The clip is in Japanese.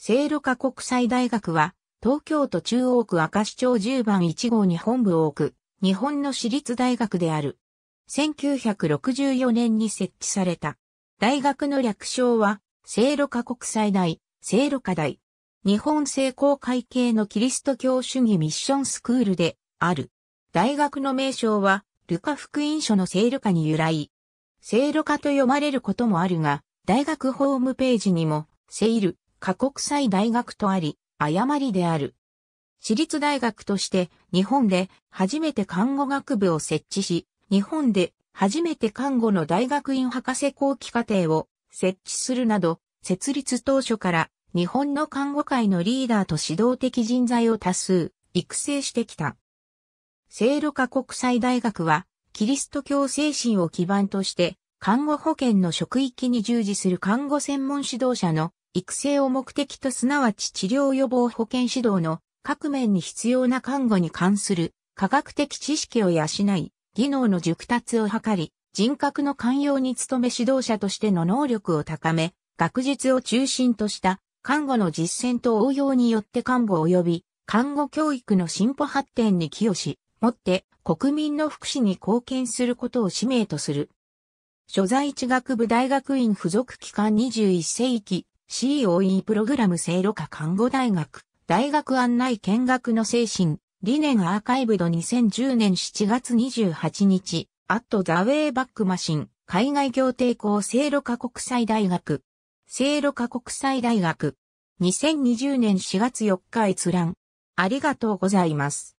聖路加国際大学は、東京都中央区赤市町10番1号に本部を置く、日本の私立大学である。1964年に設置された。大学の略称は、聖路加国際大、聖路加大。日本聖公会系のキリスト教主義ミッションスクールである。大学の名称は、ルカ福音書の聖路加に由来。聖路加と読まれることもあるが、大学ホームページにも、聖ル過国際大学とあり、誤りである。私立大学として日本で初めて看護学部を設置し、日本で初めて看護の大学院博士後期課程を設置するなど、設立当初から日本の看護界のリーダーと指導的人材を多数育成してきた。聖路加国際大学は、キリスト教精神を基盤として、看護保険の職域に従事する看護専門指導者の育成を目的とすなわち治療予防保健指導の各面に必要な看護に関する科学的知識を養い、技能の熟達を図り、人格の寛容に努め指導者としての能力を高め、学術を中心とした看護の実践と応用によって看護及び看護教育の進歩発展に寄与し、もって国民の福祉に貢献することを使命とする。所在地学部大学院附属機関21世紀 COE プログラム聖路加看護大学、大学案内見学の精神、理念アーカイブド2010年7月28日、アットザウェイバックマシン、海外協定校聖路加国際大学、聖路加国際大学、2020年4月4日閲覧。ありがとうございます。